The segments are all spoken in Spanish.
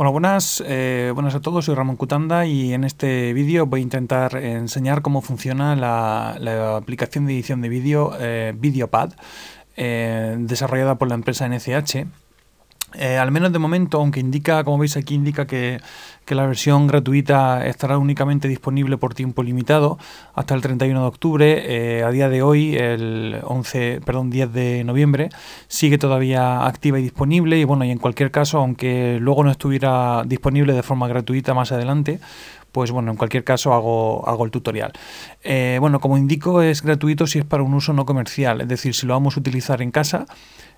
Hola, buenas, eh, buenas a todos, soy Ramón Cutanda y en este vídeo voy a intentar enseñar cómo funciona la, aplicación de edición de vídeo eh, VideoPad eh, desarrollada por la empresa NCH eh, al menos de momento, aunque indica, como veis aquí, indica que, la versión gratuita estará únicamente disponible por tiempo limitado hasta el 31 de octubre. Eh, a día de hoy, el 11, perdón, 10 de noviembre, sigue todavía activa y disponible. Y bueno, y en cualquier caso, aunque luego no estuviera disponible de forma gratuita más adelante, pues bueno, en cualquier caso hago, el tutorial. Eh, bueno, como indico, es gratuito si es para un uso no comercial, es decir, si lo vamos a utilizar en casa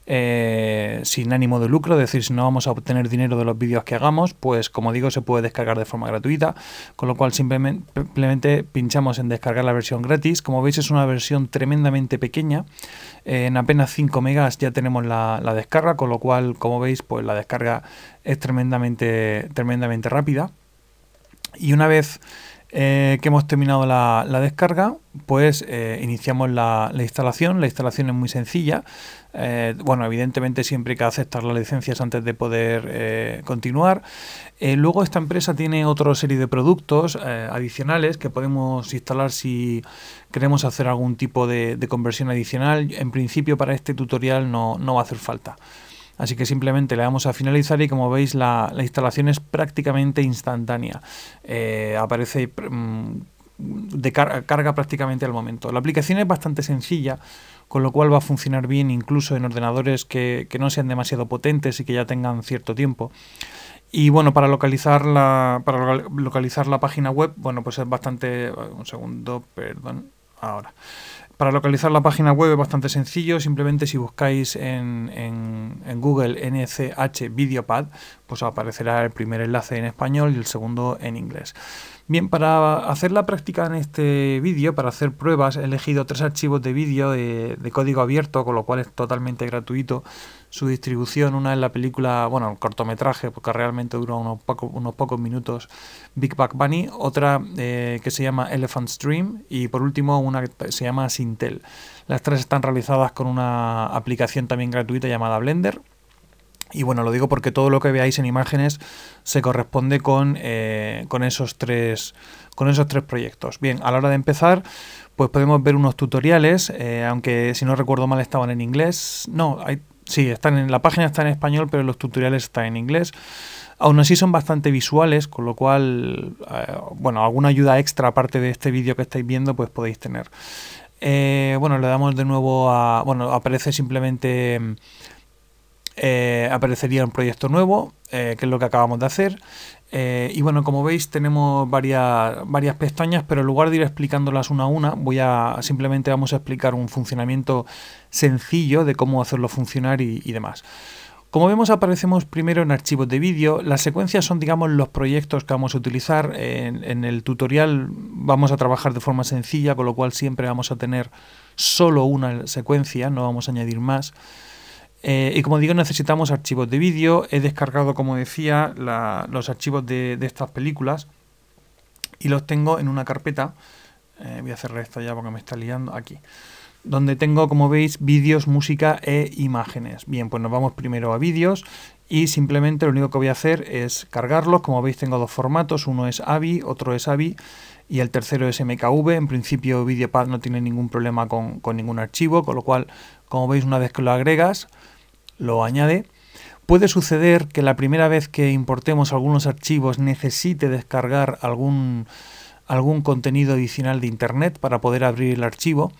eh, sin ánimo de lucro, es decir, si no vamos a obtener dinero de los vídeos que hagamos, pues como digo, se puede descargar de forma gratuita, con lo cual simplemente, pinchamos en descargar la versión gratis. Como veis, es una versión tremendamente pequeña, eh, en apenas 5 megas ya tenemos la, descarga, con lo cual, como veis, pues la descarga es tremendamente, tremendamente rápida. Y una vez eh, que hemos terminado la, descarga, pues iniciamos la, instalación. La instalación es muy sencilla. Eh, bueno, evidentemente siempre hay que aceptar las licencias antes de poder eh, continuar. Eh, luego esta empresa tiene otra serie de productos adicionales que podemos instalar si queremos hacer algún tipo de, conversión adicional. En principio para este tutorial no, va a hacer falta. Así que simplemente le damos a finalizar y como veis la, instalación es prácticamente instantánea. aparece... Mm, de carga prácticamente al momento. La aplicación es bastante sencilla, con lo cual va a funcionar bien incluso en ordenadores que, no sean demasiado potentes y que ya tengan cierto tiempo. Y bueno, para localizar la, para localizar la página web, bueno, pues es bastante... Un segundo, perdón. Ahora. Para localizar la página web es bastante sencillo, simplemente si buscáis en, Google NCH Videopad, pues aparecerá el primer enlace en español y el segundo en inglés. Bien, para hacer la práctica en este vídeo, para hacer pruebas, he elegido tres archivos de vídeo de, de código abierto, con lo cual es totalmente gratuito su distribución, una en la película, bueno, el cortometraje, porque realmente dura unos, pocos minutos, Big Bang Bunny, otra eh, que se llama Elephant Stream y por último una que se llama Sintel. Las tres están realizadas con una aplicación también gratuita llamada Blender. Y bueno, lo digo porque todo lo que veáis en imágenes se corresponde con, eh, esos tres, con esos tres proyectos. Bien, a la hora de empezar, pues podemos ver unos tutoriales, eh, aunque si no recuerdo mal estaban en inglés. No, hay Sí, están en la página está en español, pero los tutoriales están en inglés. Aún así son bastante visuales, con lo cual, eh, bueno, alguna ayuda extra aparte de este vídeo que estáis viendo, pues podéis tener. Eh, bueno, le damos de nuevo a... Bueno, aparece simplemente... Eh, aparecería un proyecto nuevo, que es lo que acabamos de hacer. Eh, y bueno, como veis tenemos varias, varias pestañas, pero en lugar de ir explicándolas una a una, voy a simplemente vamos a explicar un funcionamiento sencillo de cómo hacerlo funcionar y, demás. Como vemos aparecemos primero en archivos de vídeo, las secuencias son digamos los proyectos que vamos a utilizar, en, en, el tutorial vamos a trabajar de forma sencilla, con lo cual siempre vamos a tener solo una secuencia, no vamos a añadir más. Eh, y como digo, necesitamos archivos de vídeo. He descargado, como decía, los archivos de, estas películas y los tengo en una carpeta. Eh, voy a cerrar esto ya porque me está liando aquí. Donde tengo, como veis, vídeos, música e imágenes. Bien, pues nos vamos primero a vídeos y simplemente lo único que voy a hacer es cargarlos. Como veis, tengo dos formatos: uno es AVI, otro es AVI y el tercero es MKV. En principio, Videopad no tiene ningún problema con ningún archivo, con lo cual, como veis, una vez que lo agregas lo añade, puede suceder que la primera vez que importemos algunos archivos necesite descargar algún, algún contenido adicional de Internet para poder abrir el archivo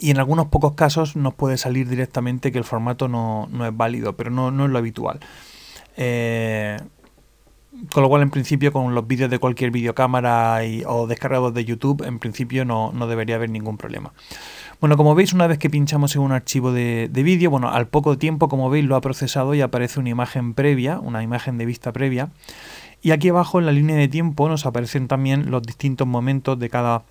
y en algunos pocos casos nos puede salir directamente que el formato no, es válido, pero no, es lo habitual. Eh, con lo cual, en principio, con los vídeos de cualquier videocámara o descargados de YouTube, en principio no, no debería haber ningún problema. Bueno, como veis, una vez que pinchamos en un archivo de, vídeo, bueno, al poco tiempo, como veis, lo ha procesado y aparece una imagen previa, una imagen de vista previa. Y aquí abajo en la línea de tiempo nos aparecen también los distintos momentos de cada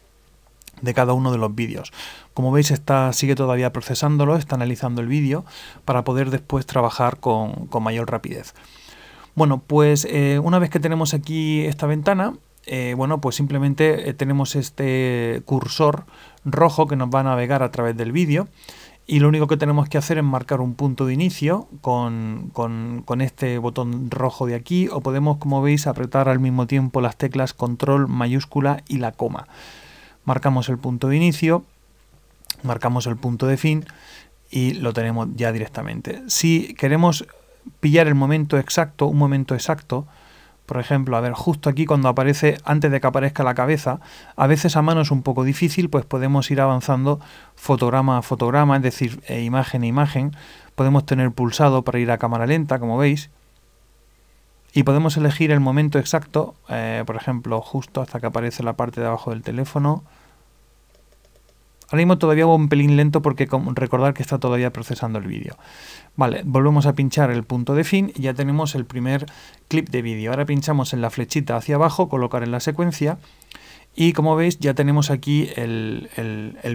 de cada uno de los vídeos. Como veis, está, sigue todavía procesándolo, está analizando el vídeo para poder después trabajar con, mayor rapidez. Bueno, pues eh, una vez que tenemos aquí esta ventana, eh, bueno, pues simplemente eh, tenemos este cursor rojo que nos va a navegar a través del vídeo y lo único que tenemos que hacer es marcar un punto de inicio con, este botón rojo de aquí o podemos, como veis, apretar al mismo tiempo las teclas control, mayúscula y la coma. Marcamos el punto de inicio, marcamos el punto de fin y lo tenemos ya directamente. Si queremos pillar el momento exacto, un momento exacto, por ejemplo, a ver, justo aquí cuando aparece, antes de que aparezca la cabeza, a veces a mano es un poco difícil, pues podemos ir avanzando fotograma a fotograma, es decir, e imagen a imagen. Podemos tener pulsado para ir a cámara lenta, como veis. Y podemos elegir el momento exacto, eh, por ejemplo, justo hasta que aparece la parte de abajo del teléfono. Ahora mismo todavía va un pelín lento porque recordar que está todavía procesando el vídeo. Vale, volvemos a pinchar el punto de fin y ya tenemos el primer clip de vídeo. Ahora pinchamos en la flechita hacia abajo, colocar en la secuencia y como veis ya tenemos aquí el,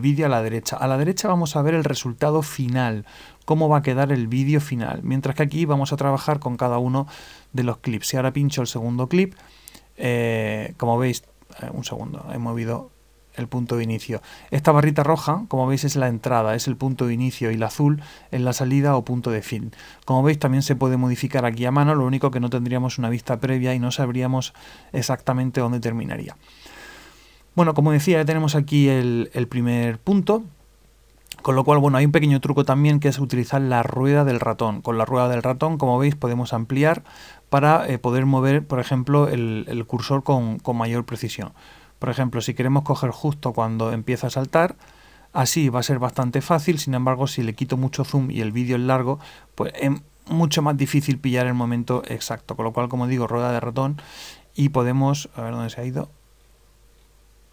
vídeo a la derecha. A la derecha vamos a ver el resultado final, cómo va a quedar el vídeo final. Mientras que aquí vamos a trabajar con cada uno de los clips. Si ahora pincho el segundo clip, eh, como veis, eh, un segundo, he movido el punto de inicio. Esta barrita roja, como veis, es la entrada, es el punto de inicio y la azul es la salida o punto de fin. Como veis, también se puede modificar aquí a mano, lo único que no tendríamos una vista previa y no sabríamos exactamente dónde terminaría. Bueno, como decía, ya tenemos aquí el, el primer punto. Con lo cual, bueno, hay un pequeño truco también que es utilizar la rueda del ratón. Con la rueda del ratón, como veis, podemos ampliar para eh, poder mover, por ejemplo, el, el cursor con, con mayor precisión. Por ejemplo, si queremos coger justo cuando empieza a saltar, así va a ser bastante fácil, sin embargo, si le quito mucho zoom y el vídeo es largo, pues es mucho más difícil pillar el momento exacto, con lo cual, como digo, rueda de ratón y podemos, a ver dónde se ha ido,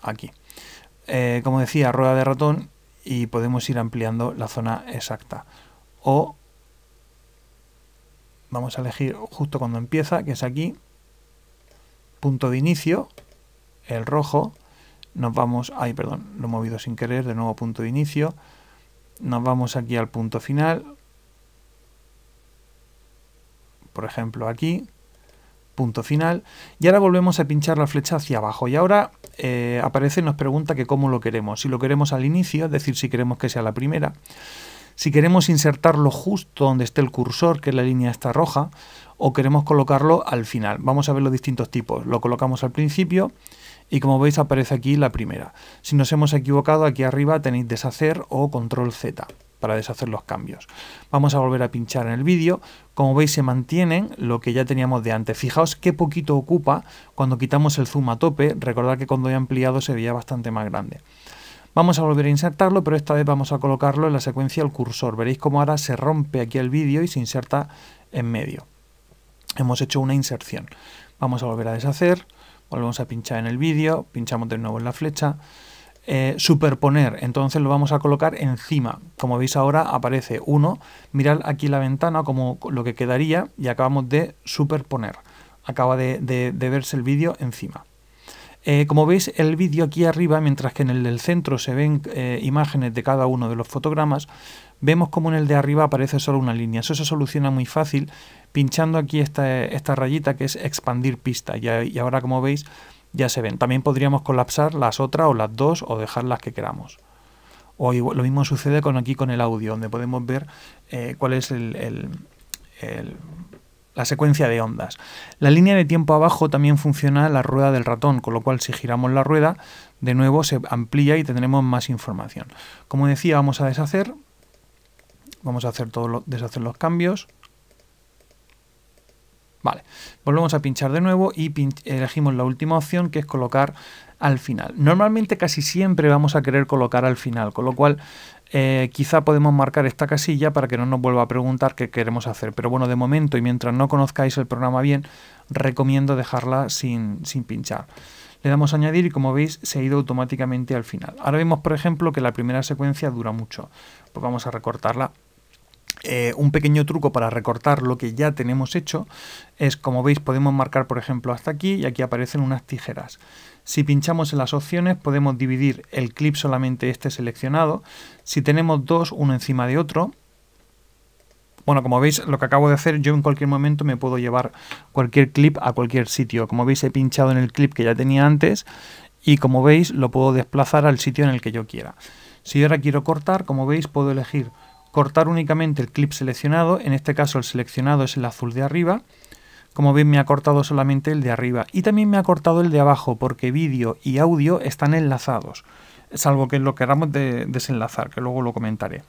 aquí. Eh, como decía, rueda de ratón y podemos ir ampliando la zona exacta. O vamos a elegir justo cuando empieza, que es aquí, punto de inicio, el rojo, nos vamos, ay perdón, lo he movido sin querer, de nuevo punto de inicio, nos vamos aquí al punto final, por ejemplo aquí, punto final, y ahora volvemos a pinchar la flecha hacia abajo, y ahora eh, aparece y nos pregunta que cómo lo queremos, si lo queremos al inicio, es decir, si queremos que sea la primera, si queremos insertarlo justo donde esté el cursor, que es la línea esta roja, o queremos colocarlo al final. Vamos a ver los distintos tipos. Lo colocamos al principio y como veis aparece aquí la primera. Si nos hemos equivocado, aquí arriba tenéis deshacer o control Z para deshacer los cambios. Vamos a volver a pinchar en el vídeo. Como veis se mantienen lo que ya teníamos de antes. Fijaos qué poquito ocupa cuando quitamos el zoom a tope. Recordad que cuando he ampliado se veía bastante más grande. Vamos a volver a insertarlo, pero esta vez vamos a colocarlo en la secuencia del cursor. Veréis cómo ahora se rompe aquí el vídeo y se inserta en medio. Hemos hecho una inserción. Vamos a volver a deshacer volvemos a pinchar en el vídeo, pinchamos de nuevo en la flecha, eh, superponer, entonces lo vamos a colocar encima. Como veis ahora aparece uno, mirad aquí la ventana como lo que quedaría y acabamos de superponer. Acaba de, de verse el vídeo encima. Eh, como veis, el vídeo aquí arriba, mientras que en el del centro se ven eh, imágenes de cada uno de los fotogramas, vemos como en el de arriba aparece solo una línea. Eso se soluciona muy fácil pinchando aquí esta, rayita que es expandir pista. Y, ahora, como veis, ya se ven. También podríamos colapsar las otras o las dos o dejar las que queramos. O lo mismo sucede con aquí con el audio, donde podemos ver eh, cuál es el la secuencia de ondas. La línea de tiempo abajo también funciona la rueda del ratón, con lo cual si giramos la rueda, de nuevo se amplía y tendremos más información. Como decía, vamos a deshacer, vamos a hacer todos lo, deshacer los cambios. Vale, volvemos a pinchar de nuevo y elegimos la última opción que es colocar al final. Normalmente casi siempre vamos a querer colocar al final, con lo cual eh, quizá podemos marcar esta casilla para que no nos vuelva a preguntar qué queremos hacer. Pero bueno, de momento y mientras no conozcáis el programa bien, recomiendo dejarla sin, sin pinchar. Le damos a añadir y como veis se ha ido automáticamente al final. Ahora vemos por ejemplo que la primera secuencia dura mucho. Pues vamos a recortarla eh, un pequeño truco para recortar lo que ya tenemos hecho es, como veis, podemos marcar, por ejemplo, hasta aquí y aquí aparecen unas tijeras. Si pinchamos en las opciones podemos dividir el clip solamente este seleccionado. Si tenemos dos, uno encima de otro, bueno, como veis, lo que acabo de hacer, yo en cualquier momento me puedo llevar cualquier clip a cualquier sitio. Como veis, he pinchado en el clip que ya tenía antes y como veis, lo puedo desplazar al sitio en el que yo quiera. Si ahora quiero cortar, como veis, puedo elegir cortar únicamente el clip seleccionado, en este caso el seleccionado es el azul de arriba, como veis me ha cortado solamente el de arriba y también me ha cortado el de abajo porque vídeo y audio están enlazados, salvo que lo queramos desenlazar, que luego lo comentaré.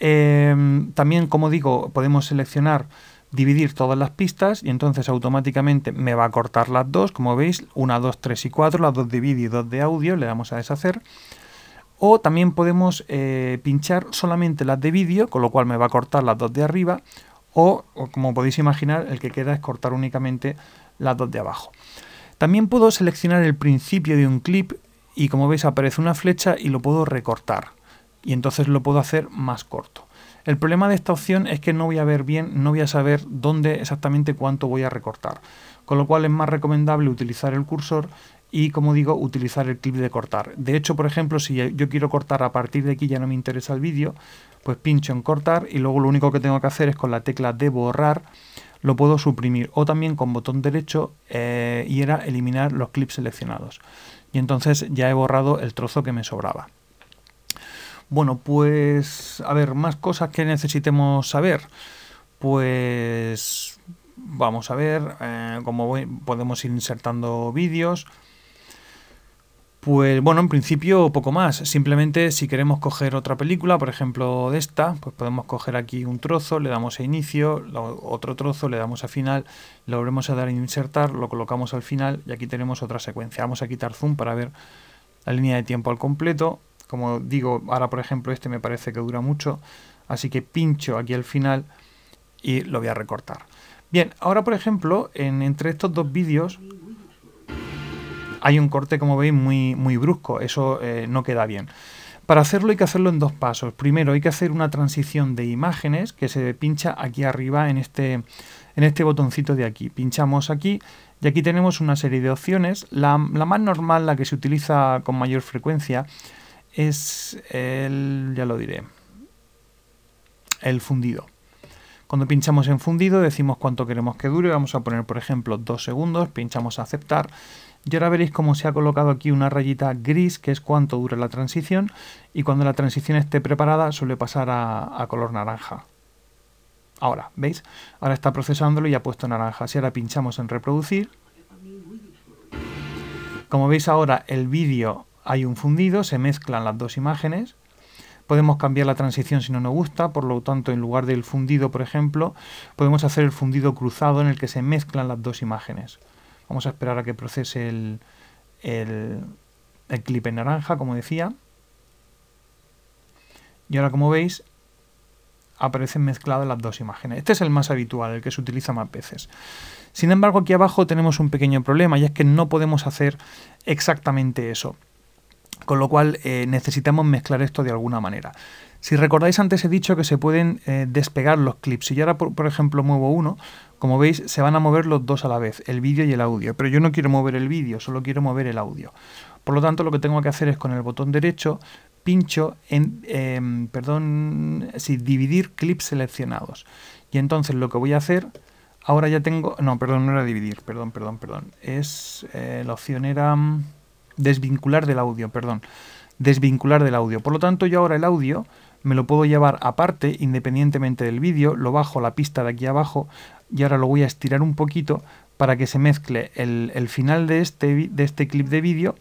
Em, también, como digo, podemos seleccionar dividir todas las pistas y entonces automáticamente me va a cortar las dos, como veis, una, dos, tres y cuatro, las dos de vídeo y dos de audio, le damos a deshacer o también podemos eh, pinchar solamente las de vídeo, con lo cual me va a cortar las dos de arriba, o, o, como podéis imaginar, el que queda es cortar únicamente las dos de abajo. También puedo seleccionar el principio de un clip y como veis aparece una flecha y lo puedo recortar y entonces lo puedo hacer más corto. El problema de esta opción es que no voy a ver bien, no voy a saber dónde exactamente cuánto voy a recortar, con lo cual es más recomendable utilizar el cursor y, como digo, utilizar el clip de cortar. De hecho, por ejemplo, si yo quiero cortar a partir de aquí ya no me interesa el vídeo, pues pincho en cortar y luego lo único que tengo que hacer es con la tecla de borrar lo puedo suprimir o también con botón derecho eh, y era eliminar los clips seleccionados. Y entonces ya he borrado el trozo que me sobraba. Bueno, pues a ver, más cosas que necesitemos saber. Pues vamos a ver eh, cómo podemos ir insertando vídeos. Pues bueno, en principio poco más. Simplemente si queremos coger otra película, por ejemplo de esta, pues podemos coger aquí un trozo, le damos a inicio, otro trozo le damos a final, lo volvemos a dar a insertar, lo colocamos al final y aquí tenemos otra secuencia. Vamos a quitar zoom para ver la línea de tiempo al completo. Como digo, ahora por ejemplo este me parece que dura mucho, así que pincho aquí al final y lo voy a recortar. Bien, ahora por ejemplo, en, entre estos dos vídeos hay un corte, como veis, muy, muy brusco. Eso eh, no queda bien. Para hacerlo hay que hacerlo en dos pasos. Primero hay que hacer una transición de imágenes que se pincha aquí arriba en este, en este botoncito de aquí. Pinchamos aquí y aquí tenemos una serie de opciones. La, más normal, la que se utiliza con mayor frecuencia, es el, ya lo diré, el fundido. Cuando pinchamos en fundido decimos cuánto queremos que dure, vamos a poner por ejemplo dos segundos, pinchamos aceptar y ahora veréis cómo se ha colocado aquí una rayita gris, que es cuánto dura la transición, y cuando la transición esté preparada suele pasar a, color naranja. Ahora, ¿veis? Ahora está procesándolo y ha puesto naranja. Si ahora pinchamos en reproducir, como veis ahora el vídeo hay un fundido, se mezclan las dos imágenes, podemos cambiar la transición si no nos gusta, por lo tanto en lugar del fundido, por ejemplo, podemos hacer el fundido cruzado en el que se mezclan las dos imágenes. Vamos a esperar a que procese el, clip en naranja, como decía. Y ahora, como veis, aparecen mezcladas las dos imágenes. Este es el más habitual, el que se utiliza más veces. Sin embargo, aquí abajo tenemos un pequeño problema y es que no podemos hacer exactamente eso. Con lo cual eh, necesitamos mezclar esto de alguna manera. Si recordáis antes he dicho que se pueden eh, despegar los clips. Si yo ahora por, ejemplo muevo uno, como veis se van a mover los dos a la vez, el vídeo y el audio. Pero yo no quiero mover el vídeo, solo quiero mover el audio. Por lo tanto lo que tengo que hacer es con el botón derecho pincho en, em, perdón, sí, dividir clips seleccionados. Y entonces lo que voy a hacer, ahora ya tengo, no, perdón, no era dividir, perdón, perdón, perdón. Es, eh, la opción era desvincular del audio, perdón, desvincular del audio. Por lo tanto, yo ahora el audio me lo puedo llevar aparte, independientemente del vídeo, lo bajo la pista de aquí abajo y ahora lo voy a estirar un poquito para que se mezcle el, final de este, de este clip de vídeo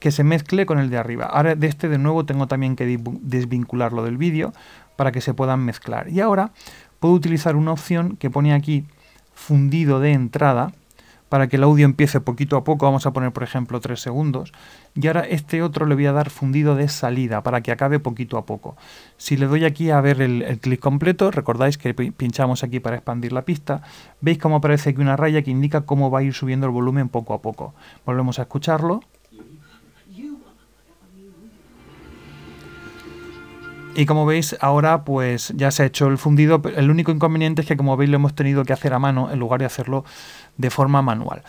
que se mezcle con el de arriba. Ahora de este de nuevo tengo también que desvincularlo del vídeo para que se puedan mezclar. Y ahora puedo utilizar una opción que pone aquí fundido de entrada, para que el audio empiece poquito a poco, vamos a poner por ejemplo 3 segundos, y ahora este otro le voy a dar fundido de salida para que acabe poquito a poco. Si le doy aquí a ver el, clic completo, recordáis que pinchamos aquí para expandir la pista, veis cómo aparece aquí una raya que indica cómo va a ir subiendo el volumen poco a poco. Volvemos a escucharlo. Y como veis, ahora pues ya se ha hecho el fundido. El único inconveniente es que como veis lo hemos tenido que hacer a mano en lugar de hacerlo de forma manual.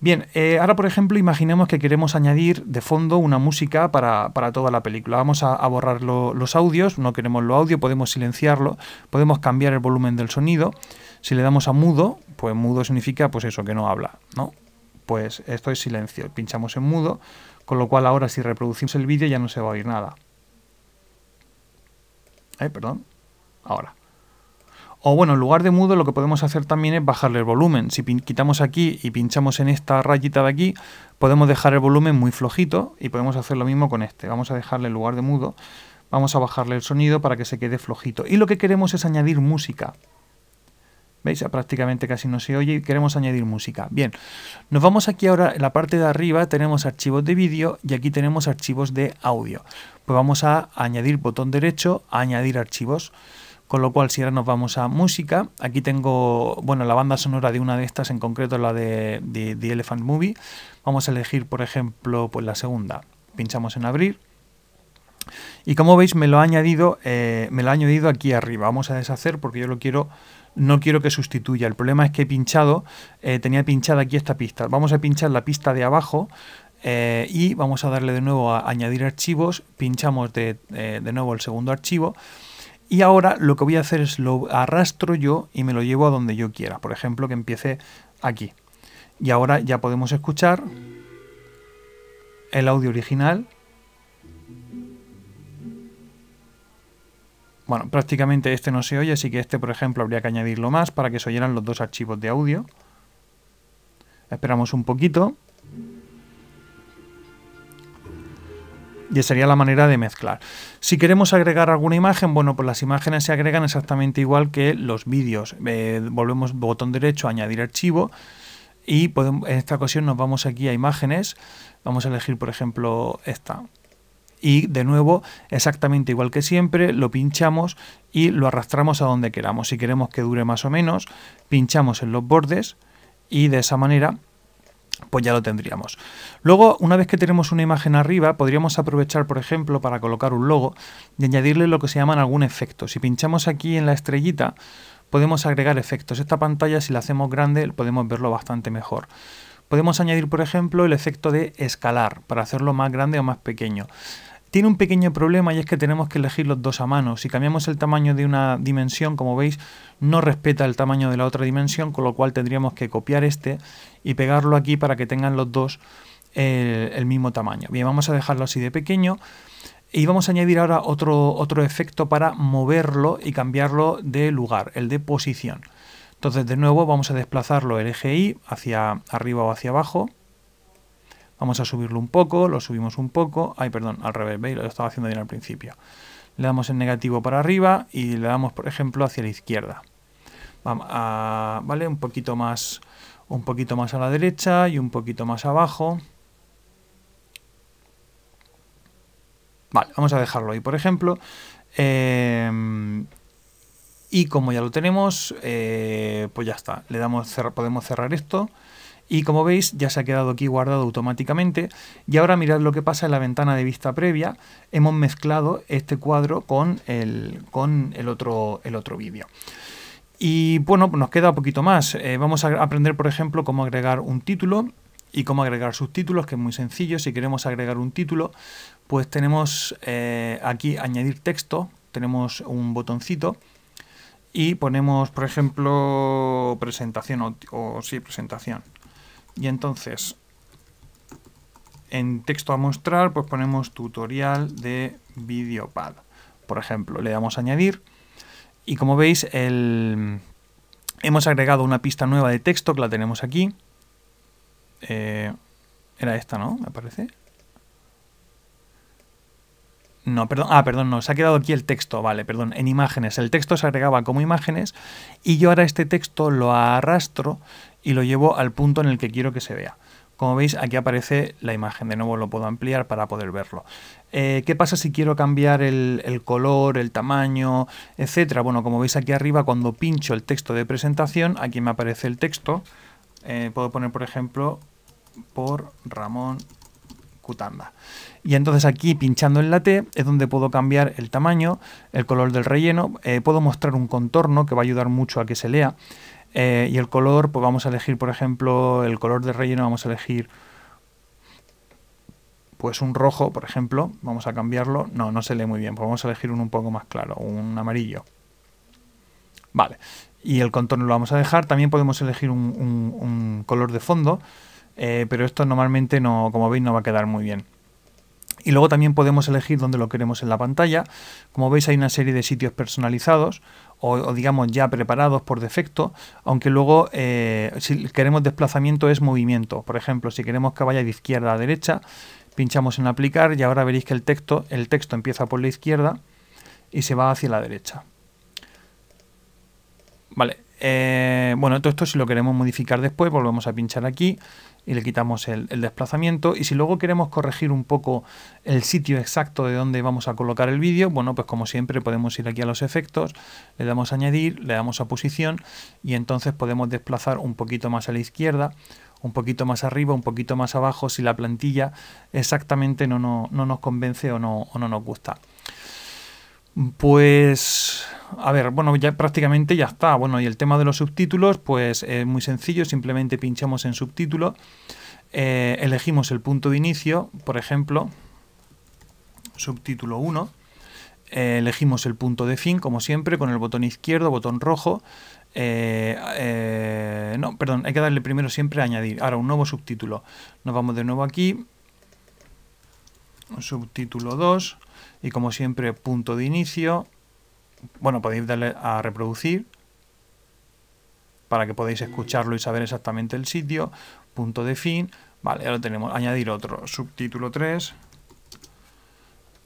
Bien, eh, ahora por ejemplo imaginemos que queremos añadir de fondo una música para, toda la película. Vamos a, borrar los audios, no queremos los audio, podemos silenciarlo, podemos cambiar el volumen del sonido. Si le damos a mudo, pues mudo significa pues eso, que no habla, ¿no? Pues esto es silencio, pinchamos en mudo, con lo cual ahora si reproducimos el vídeo ya no se va a oír nada. Eh, perdón. Ahora. O bueno, en lugar de mudo lo que podemos hacer también es bajarle el volumen. Si quitamos aquí y pinchamos en esta rayita de aquí, podemos dejar el volumen muy flojito y podemos hacer lo mismo con este. Vamos a dejarle en lugar de mudo, vamos a bajarle el sonido para que se quede flojito. Y lo que queremos es añadir música. Prácticamente casi no se oye y queremos añadir música. Bien, nos vamos aquí ahora, en la parte de arriba tenemos archivos de vídeo y aquí tenemos archivos de audio. Pues vamos a añadir botón derecho, añadir archivos. Con lo cual, si ahora nos vamos a música, aquí tengo, bueno, la banda sonora de una de estas, en concreto la de, The Elephant Movie. Vamos a elegir, por ejemplo, pues la segunda. Pinchamos en abrir. Y como veis, me lo ha añadido, eh, me lo ha añadido aquí arriba. Vamos a deshacer porque yo lo quiero no quiero que sustituya. El problema es que he pinchado, eh, tenía pinchada aquí esta pista. Vamos a pinchar la pista de abajo eh, y vamos a darle de nuevo a añadir archivos, pinchamos de, eh, de, nuevo el segundo archivo y ahora lo que voy a hacer es lo arrastro yo y me lo llevo a donde yo quiera, por ejemplo que empiece aquí. Y ahora ya podemos escuchar el audio original Bueno, prácticamente este no se oye, así que este, por ejemplo, habría que añadirlo más para que se oyeran los dos archivos de audio. Esperamos un poquito. Y sería la manera de mezclar. Si queremos agregar alguna imagen, bueno, pues las imágenes se agregan exactamente igual que los vídeos. Eh, volvemos botón derecho, añadir archivo. Y en esta ocasión nos vamos aquí a imágenes. Vamos a elegir, por ejemplo, esta y de nuevo exactamente igual que siempre lo pinchamos y lo arrastramos a donde queramos si queremos que dure más o menos pinchamos en los bordes y de esa manera pues ya lo tendríamos. Luego, una vez que tenemos una imagen arriba, podríamos aprovechar, por ejemplo, para colocar un logo y añadirle lo que se llaman algún efecto. Si pinchamos aquí en la estrellita, podemos agregar efectos. Esta pantalla, si la hacemos grande, podemos verlo bastante mejor. Podemos añadir, por ejemplo, el efecto de escalar, para hacerlo más grande o más pequeño. Tiene un pequeño problema y es que tenemos que elegir los dos a mano. Si cambiamos el tamaño de una dimensión, como veis, no respeta el tamaño de la otra dimensión, con lo cual tendríamos que copiar este y pegarlo aquí para que tengan los dos eh, el, mismo tamaño. Bien, vamos a dejarlo así de pequeño. Y vamos a añadir ahora otro, otro efecto para moverlo y cambiarlo de lugar, el de posición. Entonces de nuevo vamos a desplazarlo el eje Y hacia arriba o hacia abajo Vamos a subirlo un poco, lo subimos un poco. Ay, perdón, al revés, ¿veis? Lo estaba haciendo bien al principio. Le damos en negativo para arriba y le damos, por ejemplo, hacia la izquierda. Vamos a, ah, ¿Vale? Un poquito más un poquito más a la derecha y un poquito más abajo. Vale, vamos a dejarlo ahí, por ejemplo. Em, y como ya lo tenemos, eh, pues ya está. Le damos, podemos cerrar esto y como veis, ya se ha quedado aquí guardado automáticamente. Y ahora mirad lo que pasa en la ventana de vista previa. Hemos mezclado este cuadro con el, con el otro, el otro vídeo. Y bueno, nos queda poquito más. Eh, vamos a aprender, por ejemplo, cómo agregar un título y cómo agregar subtítulos, que es muy sencillo. Si queremos agregar un título, pues tenemos eh, aquí añadir texto, tenemos un botoncito y ponemos, por ejemplo, presentación o sí, presentación. Y entonces, en texto a mostrar, pues ponemos tutorial de VideoPad. Por ejemplo, le damos a añadir. Y como veis, el... hemos agregado una pista nueva de texto que la tenemos aquí. Eh, era esta, ¿no? Me parece. No, perdón, ah, perdón, no, se ha quedado aquí el texto, vale, perdón, en imágenes. El texto se agregaba como imágenes y yo ahora este texto lo arrastro y lo llevo al punto en el que quiero que se vea. Como veis, aquí aparece la imagen. De nuevo lo puedo ampliar para poder verlo. Eh, ¿Qué pasa si quiero cambiar el, color, el tamaño, etcétera? Bueno, como veis aquí arriba, cuando pincho el texto de presentación, aquí me aparece el texto. Eh, puedo poner, por ejemplo, por Ramón Cutanda. Y entonces aquí, pinchando en la T, es donde puedo cambiar el tamaño, el color del relleno. Eh, puedo mostrar un contorno que va a ayudar mucho a que se lea. Eh, y el color, pues vamos a elegir, por ejemplo, el color de relleno, vamos a elegir pues un rojo, por ejemplo, vamos a cambiarlo. No, no se lee muy bien, pues vamos a elegir un un poco más claro, un amarillo. Vale, y el contorno lo vamos a dejar. También podemos elegir un, color de fondo, eh, pero esto normalmente, no, como veis, no va a quedar muy bien. Y luego también podemos elegir dónde lo queremos en la pantalla. Como veis hay una serie de sitios personalizados o, digamos ya preparados por defecto, aunque luego eh, si queremos desplazamiento es movimiento. Por ejemplo, si queremos que vaya de izquierda a derecha, pinchamos en aplicar y ahora veréis que el texto, el texto empieza por la izquierda y se va hacia la derecha. Vale, eh, bueno, todo esto si lo queremos modificar después, volvemos a pinchar aquí y le quitamos el, desplazamiento. Y si luego queremos corregir un poco el sitio exacto de donde vamos a colocar el vídeo, bueno, pues como siempre podemos ir aquí a los efectos, le damos a añadir, le damos a posición y entonces podemos desplazar un poquito más a la izquierda, un poquito más arriba, un poquito más abajo, si la plantilla exactamente no, nos convence o no nos gusta. Pues, a ver, bueno, ya prácticamente ya está. Bueno, y el tema de los subtítulos, pues es muy sencillo, simplemente pinchamos en subtítulo, eh, elegimos el punto de inicio, por ejemplo, subtítulo 1, eh, elegimos el punto de fin, como siempre, con el botón izquierdo, botón rojo, eh, no, perdón, hay que darle primero siempre a añadir. Ahora, un nuevo subtítulo. Nos vamos de nuevo aquí. Subtítulo 2 y como siempre punto de inicio. Bueno, podéis darle a reproducir para que podáis escucharlo y saber exactamente el sitio. Punto de fin. Vale, ahora tenemos. Añadir otro. Subtítulo 3.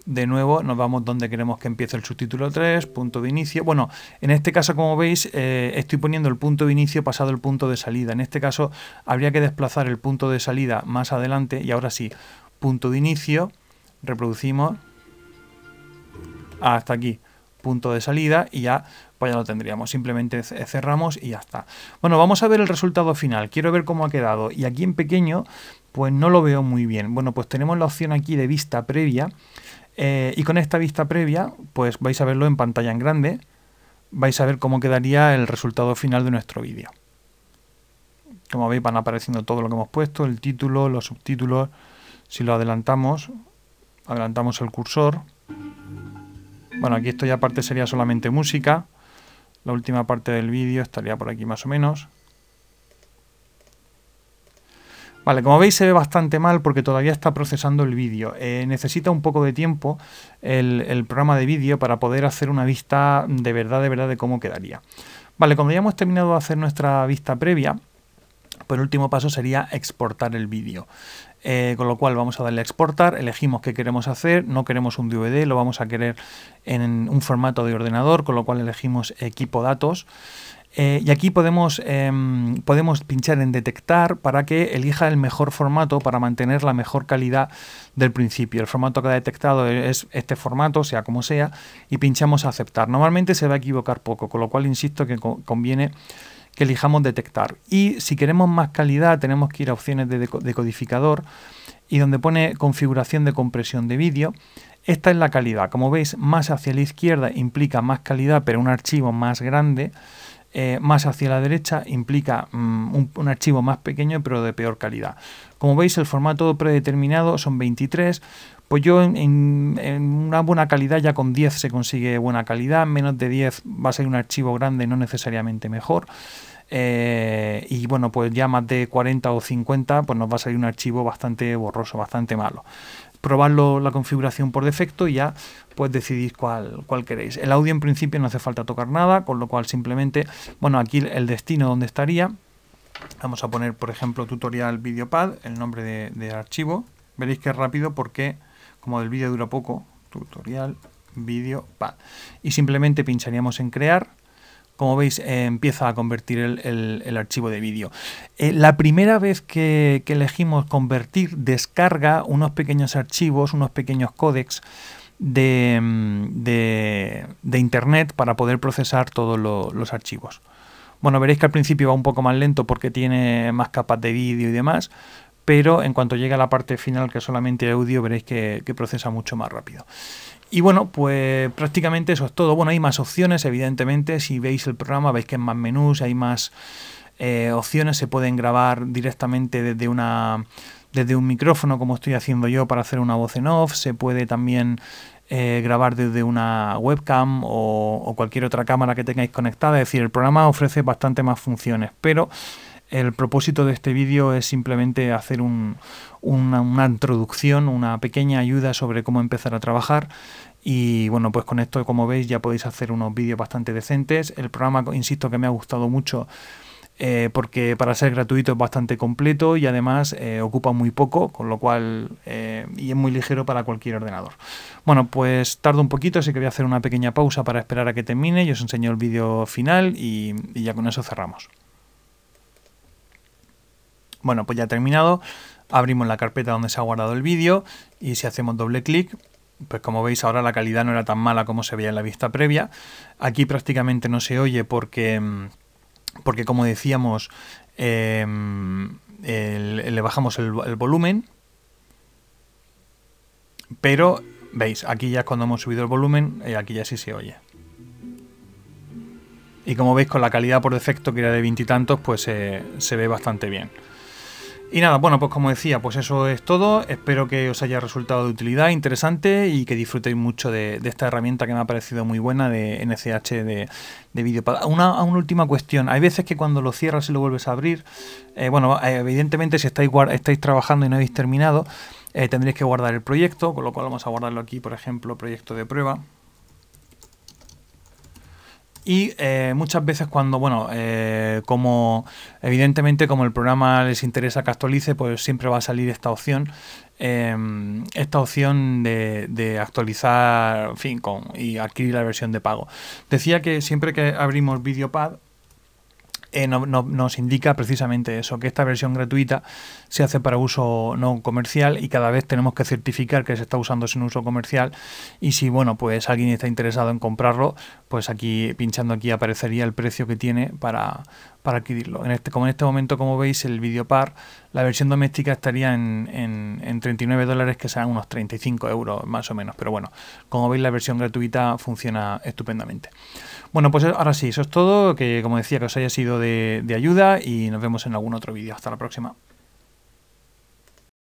De nuevo nos vamos donde queremos que empiece el subtítulo 3, punto de inicio. Bueno, en este caso como veis eh, estoy poniendo el punto de inicio pasado el punto de salida. En este caso habría que desplazar el punto de salida más adelante y ahora sí, punto de inicio, reproducimos hasta aquí punto de salida y ya pues ya lo tendríamos. Simplemente cerramos y ya está. Bueno, vamos a ver el resultado final. Quiero ver cómo ha quedado. Y aquí en pequeño, pues no lo veo muy bien. Bueno, pues tenemos la opción aquí de vista previa. Eh, y con esta vista previa, pues vais a verlo en pantalla en grande. Vais a ver cómo quedaría el resultado final de nuestro vídeo. Como veis, van apareciendo todo lo que hemos puesto, el título, los subtítulos. Si lo adelantamos, adelantamos el cursor, bueno, aquí esto ya aparte sería solamente música. La última parte del vídeo estaría por aquí más o menos. Vale, como veis se ve bastante mal porque todavía está procesando el vídeo. Eh, necesita un poco de tiempo el, programa de vídeo para poder hacer una vista de verdad, de verdad de cómo quedaría. Vale, cuando ya hemos terminado de hacer nuestra vista previa, pues el último paso sería exportar el vídeo. Eh, con lo cual vamos a darle a exportar, elegimos qué queremos hacer, no queremos un DVD, lo vamos a querer en un formato de ordenador, con lo cual elegimos equipo datos. Eh, y aquí podemos, em, podemos pinchar en detectar para que elija el mejor formato para mantener la mejor calidad del principio. El formato que ha detectado es este formato, sea como sea, y pinchamos aceptar. Normalmente se va a equivocar poco, con lo cual insisto que conviene que elijamos detectar. Y si queremos más calidad, tenemos que ir a opciones de decodificador y donde pone configuración de compresión de vídeo. Esta es la calidad. Como veis, más hacia la izquierda implica más calidad, pero un archivo más grande. Eh, más hacia la derecha implica mm, un, un, archivo más pequeño pero de peor calidad. Como veis el formato predeterminado son 23 pues yo en, una buena calidad ya con 10 se consigue buena calidad, menos de 10 va a ser un archivo grande, no necesariamente mejor. Eh, y bueno, pues ya más de 40 o 50 pues nos va a salir un archivo bastante borroso, bastante malo. Probarlo la configuración por defecto y ya pues decidís cuál, cuál queréis. El audio en principio no hace falta tocar nada, con lo cual simplemente, bueno, aquí el destino donde estaría. Vamos a poner, por ejemplo, tutorial videopad, el nombre del de archivo. Veréis que es rápido porque como el vídeo dura poco, tutorial, vídeo, pad. Y simplemente pincharíamos en crear. Como veis, eh, empieza a convertir el, archivo de vídeo. Eh, la primera vez que, elegimos convertir, descarga unos pequeños archivos, unos pequeños códecs de, Internet para poder procesar todos los archivos. Bueno, veréis que al principio va un poco más lento porque tiene más capas de vídeo y demás, pero en cuanto llegue a la parte final, que es solamente audio, veréis que, procesa mucho más rápido. Y bueno, pues prácticamente eso es todo. Bueno, hay más opciones, evidentemente. Si veis el programa, veis que hay más menús, hay más eh, opciones. Se pueden grabar directamente desde una desde un micrófono, como estoy haciendo yo, para hacer una voz en off. Se puede también eh, grabar desde una webcam o, o cualquier otra cámara que tengáis conectada. Es decir, el programa ofrece bastante más funciones, pero el propósito de este vídeo es simplemente hacer una, introducción, una pequeña ayuda sobre cómo empezar a trabajar y bueno, pues con esto, como veis, ya podéis hacer unos vídeos bastante decentes. El programa, insisto, que me ha gustado mucho eh, porque para ser gratuito es bastante completo y además eh, ocupa muy poco, con lo cual eh, y es muy ligero para cualquier ordenador. Bueno, pues tardo un poquito, así que voy a hacer una pequeña pausa para esperar a que termine. Yo os enseño el vídeo final y ya con eso cerramos. Bueno, pues ya terminado. Abrimos la carpeta donde se ha guardado el vídeo y si hacemos doble clic, pues como veis ahora la calidad no era tan mala como se veía en la vista previa. Aquí prácticamente no se oye porque, porque como decíamos, em, le bajamos el, volumen. Pero, veis, aquí ya cuando hemos subido el volumen, eh, aquí ya sí se oye. Y como veis, con la calidad por defecto, que era de veintitantos, pues se ve bastante bien. Y nada, bueno, pues como decía, pues eso es todo. Espero que os haya resultado de utilidad, interesante y que disfrutéis mucho de, esta herramienta que me ha parecido muy buena de NCH de, de Una, una última cuestión. Hay veces que cuando lo cierras y lo vuelves a abrir, eh, bueno, eh, evidentemente si estáis, trabajando y no habéis terminado, eh, tendréis que guardar el proyecto, con lo cual vamos a guardarlo aquí, por ejemplo, proyecto de prueba. Y muchas veces cuando, bueno, eh, como evidentemente como el programa les interesa que actualice, pues siempre va a salir esta opción em, esta opción de, actualizar y adquirir la versión de pago. Decía que siempre que abrimos VideoPad eh, no, nos indica precisamente eso, que esta versión gratuita se hace para uso no comercial y cada vez tenemos que certificar que se está usando sin uso comercial y si bueno pues alguien está interesado en comprarlo, pues aquí pinchando aquí aparecería el precio que tiene para, para adquirirlo. En este, como en este momento, como veis, el videopar, la versión doméstica estaría en, en, 39 dólares, que serán unos 35 euros más o menos. Pero bueno, como veis, la versión gratuita funciona estupendamente. Bueno, pues ahora sí, eso es todo. Que como decía, que os haya sido de, de ayuda y nos vemos en algún otro vídeo. Hasta la próxima.